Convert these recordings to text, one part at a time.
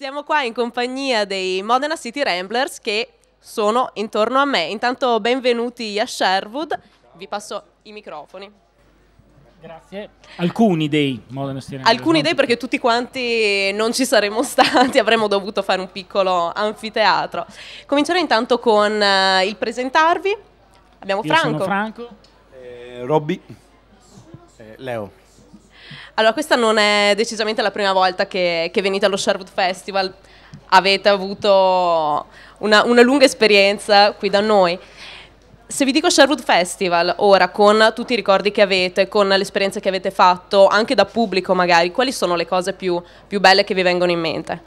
Siamo qua in compagnia dei Modena City Ramblers che sono intorno a me. Intanto benvenuti a Sherwood, vi passo i microfoni. Grazie. Alcuni dei Modena City Ramblers. Alcuni dei perché tutti quanti non ci saremmo stati, avremmo dovuto fare un piccolo anfiteatro. Comincerei intanto con eh, il presentarvi. Abbiamo Io Franco. Franco. Eh, Robby. Eh, Leo. Allora, questa non è decisamente la prima volta che, che venite allo Sherwood Festival, avete avuto una, una lunga esperienza qui da noi. Se vi dico Sherwood Festival, ora con tutti i ricordi che avete, con le esperienze che avete fatto, anche da pubblico magari, quali sono le cose più, più belle che vi vengono in mente?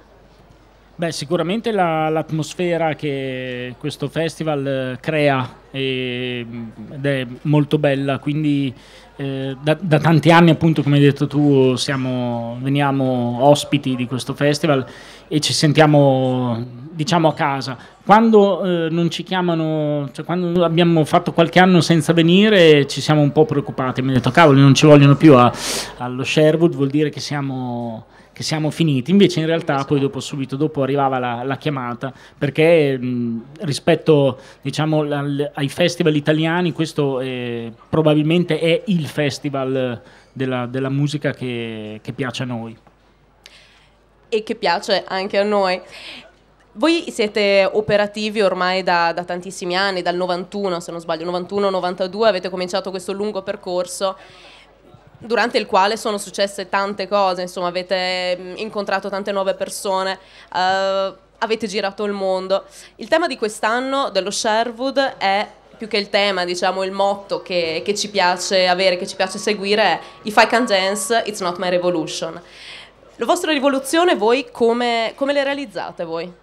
Beh, sicuramente la, l'atmosfera che questo festival eh, crea è, ed è molto bella, quindi eh, da, da, tanti anni appunto come hai detto tu siamo, veniamo ospiti di questo festival e ci sentiamo diciamo a casa. Quando eh, non ci chiamano, cioè quando abbiamo fatto qualche anno senza venire ci siamo un po' preoccupati, mi hanno detto cavoli non ci vogliono più a, allo Sherwood, vuol dire che siamo che siamo finiti, invece in realtà poi dopo, subito dopo arrivava la, la chiamata, perché mh, rispetto diciamo, al, ai festival italiani questo è, eh, probabilmente è il festival della, della musica che, che piace a noi. E che piace anche a noi. Voi siete operativi ormai da, da, tantissimi anni, dal 91 se non sbaglio, 91-92 avete cominciato questo lungo percorso durante il quale sono successe tante cose, insomma avete mm, incontrato tante nuove persone, uh, avete girato il mondo. Il tema di quest'anno dello Sherwood è più che il tema, diciamo il motto che, che ci piace avere, che ci piace seguire è If I can dance, it's not my revolution. La vostra rivoluzione voi come, come le realizzate voi?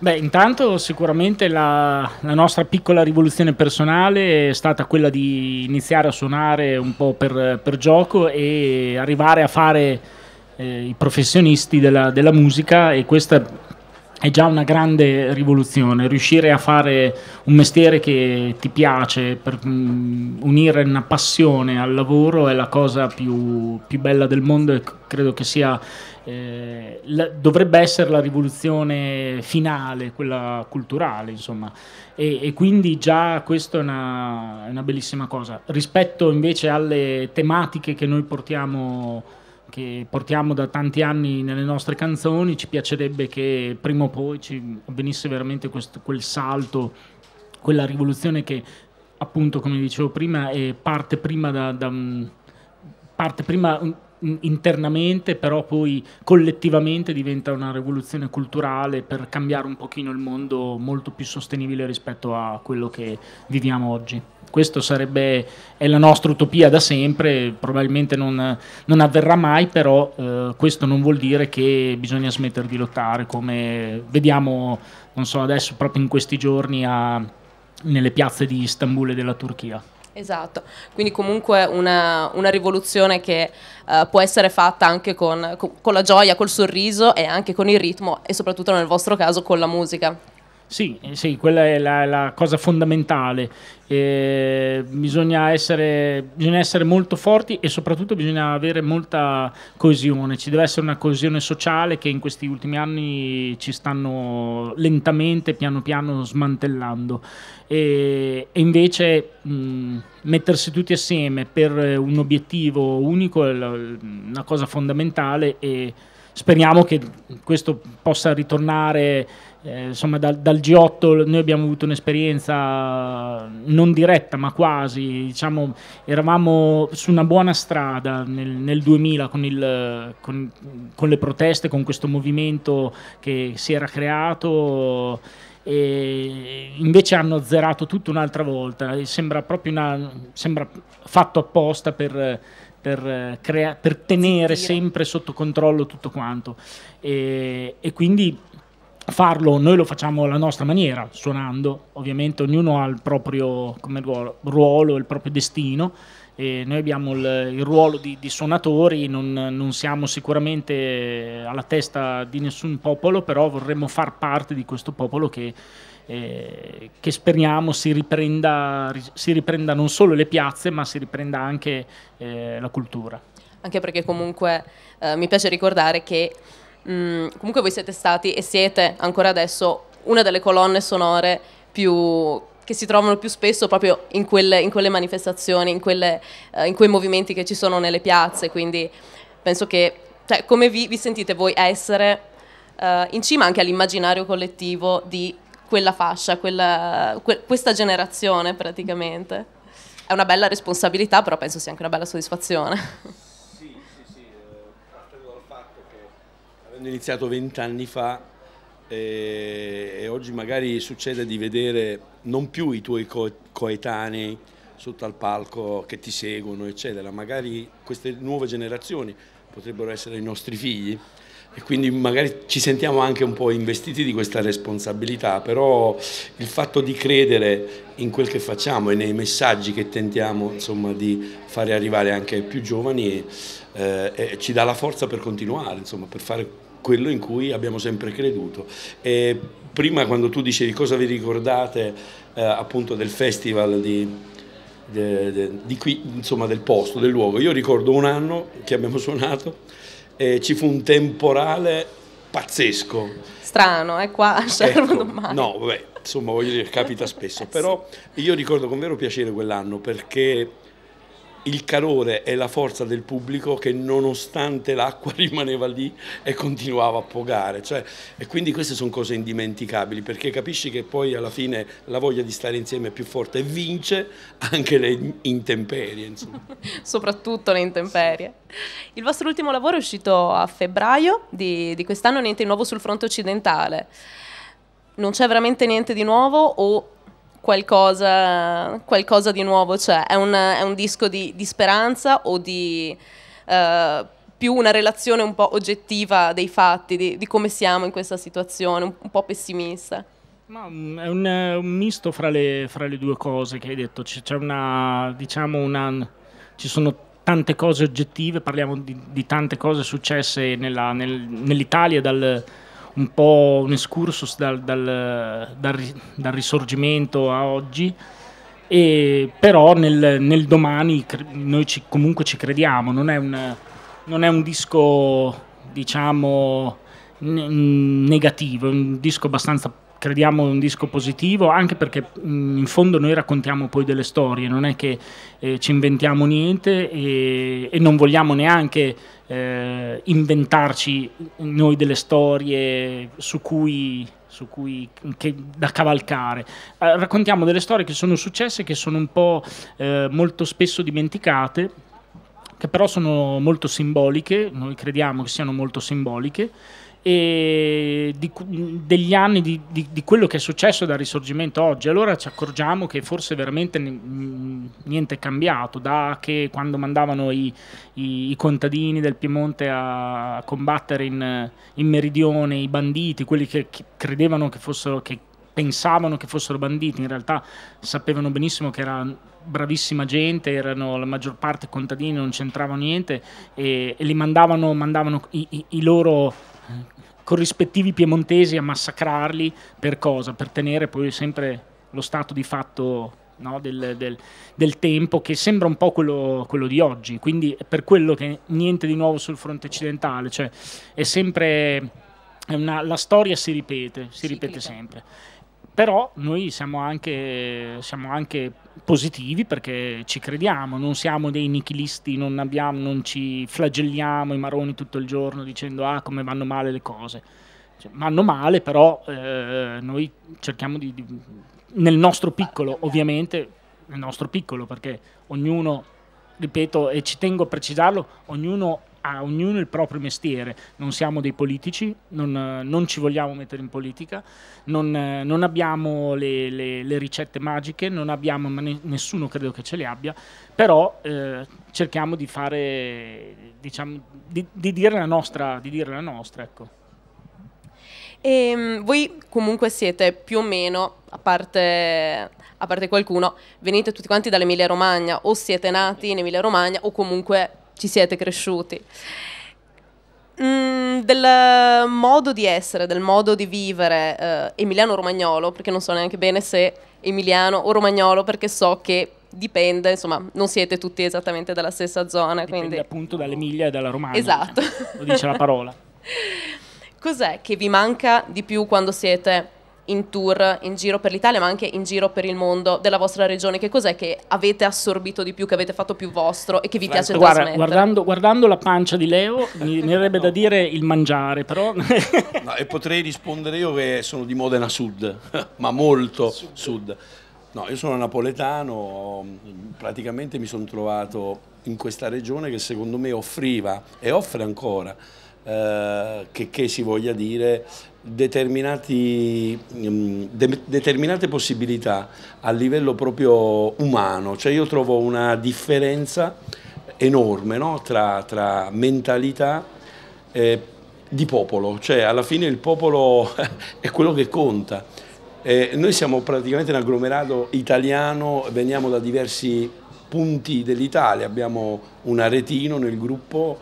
Beh, intanto sicuramente la, la, nostra piccola rivoluzione personale è stata quella di iniziare a suonare un po' per, per gioco e arrivare a fare eh, i professionisti della, della musica e questa è già una grande rivoluzione, riuscire a fare un mestiere che ti piace, per mm, unire una passione al lavoro è la cosa più, più bella del mondo e credo che sia, eh, la, dovrebbe essere la rivoluzione finale, quella culturale insomma. E, e quindi già questa è una, una bellissima cosa. Rispetto invece alle tematiche che noi portiamo che portiamo da tanti anni nelle nostre canzoni, ci piacerebbe che prima o poi ci avvenisse veramente questo, quel salto, quella rivoluzione che appunto come dicevo prima parte prima da, da parte prima Mm, internamente, però poi collettivamente diventa una rivoluzione culturale per cambiare un pochino il mondo molto più sostenibile rispetto a quello che viviamo oggi. Questa sarebbe è la nostra utopia da sempre, probabilmente non, non avverrà mai, però eh, questo non vuol dire che bisogna smettere di lottare, come vediamo, non so, adesso proprio in questi giorni a, nelle piazze di Istanbul e della Turchia. Esatto, quindi comunque una, una rivoluzione che uh, può essere fatta anche con, con la gioia, col sorriso e anche con il ritmo e soprattutto nel vostro caso con la musica. Sì, eh, sì, quella è la, la cosa fondamentale. Eh, bisogna, essere, bisogna, essere, molto forti e soprattutto bisogna avere molta coesione. Ci deve essere una coesione sociale che in questi ultimi anni ci stanno lentamente, piano piano smantellando. E, e invece mh, mettersi tutti assieme per un obiettivo unico è la, una cosa fondamentale. E, speriamo che questo possa ritornare. Eh, insomma, dal, dal, G8 noi abbiamo avuto un'esperienza non diretta, ma quasi. Diciamo, eravamo su una buona strada nel, nel 2000 con, il, con, con, le proteste, con questo movimento che si era creato. E invece hanno azzerato tutto un'altra volta. sembra proprio una, sembra fatto apposta per per, eh, crea- per tenere Sentire. sempre sotto controllo tutto quanto. E, e, quindi farlo, noi lo facciamo alla nostra maniera, suonando, ovviamente ognuno ha il proprio ruolo, ruolo, il proprio destino. E noi abbiamo il, il ruolo di, di suonatori, non, non, siamo sicuramente alla testa di nessun popolo, però vorremmo far parte di questo popolo che eh, che speriamo si riprenda, si riprenda, non solo le piazze ma si riprenda anche eh, la cultura. Anche perché comunque eh, mi piace ricordare che mh, mm, comunque voi siete stati e siete ancora adesso una delle colonne sonore più che si trovano più spesso proprio in quelle, in quelle manifestazioni, in, quelle, eh, in, quei movimenti che ci sono nelle piazze. Quindi penso che, cioè, come vi, vi sentite voi essere eh, in cima anche all'immaginario collettivo di quella fascia, quella, que questa generazione praticamente. È una bella responsabilità, però penso sia anche una bella soddisfazione. Sì, sì, sì, eh, partendo dal fatto che avendo iniziato vent'anni fa eh, e oggi magari succede di vedere non più i tuoi co coetanei sotto al palco che ti seguono, eccetera, magari queste nuove generazioni potrebbero essere i nostri figli e quindi magari ci sentiamo anche un po' investiti di questa responsabilità, però il fatto di credere in quel che facciamo e nei messaggi che tentiamo insomma, di fare arrivare anche ai più giovani eh, eh, ci dà la forza per continuare, insomma, per fare quello in cui abbiamo sempre creduto. E prima quando tu dicevi cosa vi ricordate eh, appunto del festival di, de, de, di qui, insomma, del posto, del luogo, io ricordo un anno che abbiamo suonato eh, ci fu un temporale pazzesco. Strano, eh, qua a Sherwood ecco, mai. No, vabbè, insomma voglio dire, capita spesso, però io ricordo con vero piacere quell'anno perché il calore e la forza del pubblico che nonostante l'acqua rimaneva lì e continuava a pogare. Cioè, e quindi queste sono cose indimenticabili perché capisci che poi alla fine la voglia di stare insieme è più forte e vince anche le intemperie. Soprattutto le intemperie. Il vostro ultimo lavoro è uscito a febbraio di, di quest'anno, niente di nuovo sul fronte occidentale. Non c'è veramente niente di nuovo o qualcosa, qualcosa di nuovo c'è. È un, è un disco di, di, speranza o di... Eh, più una relazione un po' oggettiva dei fatti, di, di come siamo in questa situazione, un, un po' pessimista. Ma mm, è un, eh, un misto fra le, fra le, due cose che hai detto. C'è una, diciamo, una. Ci sono tante cose oggettive, parliamo di, di tante cose successe nella, nel, nell'Italia dal, un po' un excursus dal, dal, dal, dal risorgimento a oggi, e però nel, nel domani noi ci, comunque ci crediamo, non è un, non è un disco diciamo negativo, è un disco abbastanza crediamo un disco positivo, anche perché in fondo noi raccontiamo poi delle storie, non è che eh, ci inventiamo niente e, e non vogliamo neanche eh, inventarci noi delle storie su cui, su cui che, da cavalcare. Eh, raccontiamo delle storie che sono successe, che sono un po' eh, molto spesso dimenticate, che però sono molto simboliche, noi crediamo che siano molto simboliche di, degli anni di, di, di, quello che è successo dal risorgimento oggi. Allora ci accorgiamo che forse veramente niente è cambiato, da che quando mandavano i, i, i contadini del Piemonte a combattere in, in, meridione, i banditi, quelli che, che credevano che, fossero, che pensavano che fossero banditi, in realtà sapevano benissimo che era bravissima gente, erano la maggior parte contadini, non c'entravano niente e, e li mandavano, mandavano i, i, i loro eh, corrispettivi piemontesi a massacrarli per cosa? Per tenere poi sempre lo stato di fatto no? del, del, del, tempo che sembra un po' quello, quello, di oggi, quindi è per quello che niente di nuovo sul fronte occidentale, cioè è sempre... È una, la storia si ripete, si ripete sempre però noi siamo anche, siamo anche, positivi perché ci crediamo, non siamo dei nichilisti, non, abbiamo, non ci flagelliamo i maroni tutto il giorno dicendo ah come vanno male le cose. Cioè, vanno male, però eh, noi cerchiamo di, di, nel nostro piccolo, ovviamente, nel nostro piccolo, perché ognuno ripeto, e ci tengo a precisarlo, ognuno ha ognuno il proprio mestiere, non siamo dei politici, non, non ci vogliamo mettere in politica, non, non abbiamo le, le, le, ricette magiche, non abbiamo, ma ne, nessuno credo che ce le abbia, però eh, cerchiamo di fare, diciamo, di, di, dire la nostra, di dire la nostra ecco. E, ehm, voi comunque siete più o meno a parte, a parte qualcuno, venite tutti quanti dall'Emilia Romagna o siete nati in Emilia Romagna o comunque ci siete cresciuti. Mm, del modo di essere, del modo di vivere eh, emiliano-romagnolo, perché non so neanche bene se emiliano o romagnolo, perché so che dipende, insomma, non siete tutti esattamente dalla stessa zona. Dipende quindi... appunto dall'Emilia e dalla Romagna. Esatto. Lo dice la parola. Cos'è che vi manca di più quando siete in tour in giro per l'Italia ma anche in giro per il mondo della vostra regione? Che cos'è che avete assorbito di più, che avete fatto più vostro e che vi Franco, piace guarda, trasmettere? Guardando, guardando, la pancia di Leo mi verrebbe no. da dire il mangiare però... no, e potrei rispondere io che sono di Modena Sud, ma molto sud. sud. No, io sono napoletano, praticamente mi sono trovato in questa regione che secondo me offriva e offre ancora eh, che, che, si voglia dire, mh, mm, de, determinate possibilità a livello proprio umano. Cioè io trovo una differenza enorme no? tra, tra, mentalità e di popolo, cioè alla fine il popolo è quello che conta. Eh, noi siamo praticamente un agglomerato italiano, veniamo da diversi punti dell'Italia, abbiamo un aretino nel gruppo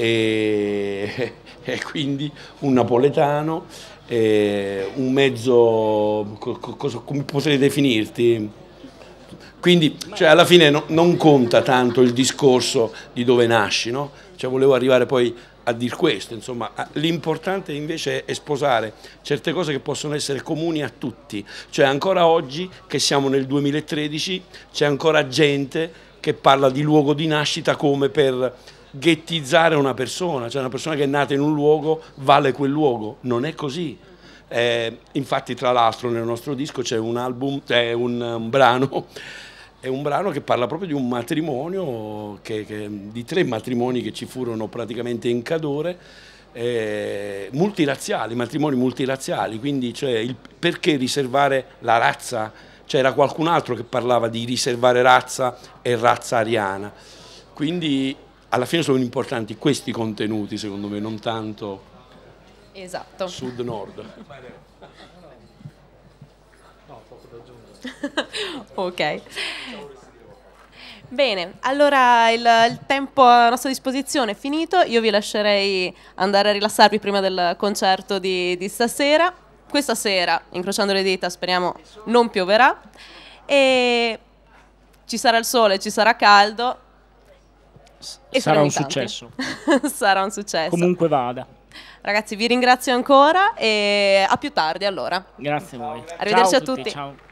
e, e quindi un napoletano, un mezzo, cosa, come potrei definirti? Quindi cioè, alla fine no, non conta tanto il discorso di dove nasci, no? cioè, volevo arrivare poi a dire questo, insomma, l'importante invece è sposare certe cose che possono essere comuni a tutti, cioè ancora oggi che siamo nel 2013 c'è ancora gente che parla di luogo di nascita come per ghettizzare una persona, cioè una persona che è nata in un luogo vale quel luogo, non è così. Eh, infatti tra l'altro nel nostro disco c'è un album, c'è un, un, brano, è un brano che parla proprio di un matrimonio, che, che, di tre matrimoni che ci furono praticamente in cadore, eh, multirazziali, matrimoni multirazziali, quindi cioè il, perché riservare la razza? C'era cioè, qualcun altro che parlava di riservare razza e razza ariana. Quindi alla fine sono importanti questi contenuti, secondo me, non tanto esatto. sud-nord. ok. Bene, allora il, il, tempo a nostra disposizione è finito, io vi lascerei andare a rilassarvi prima del concerto di, di stasera. Questa sera, incrociando le dita, speriamo non pioverà. E ci sarà il sole, ci sarà caldo, e sarà un successo. sarà un successo. Comunque vada. Ragazzi, vi ringrazio ancora e a più tardi allora. Grazie a voi. Arrivederci ciao a tutti. tutti. Ciao.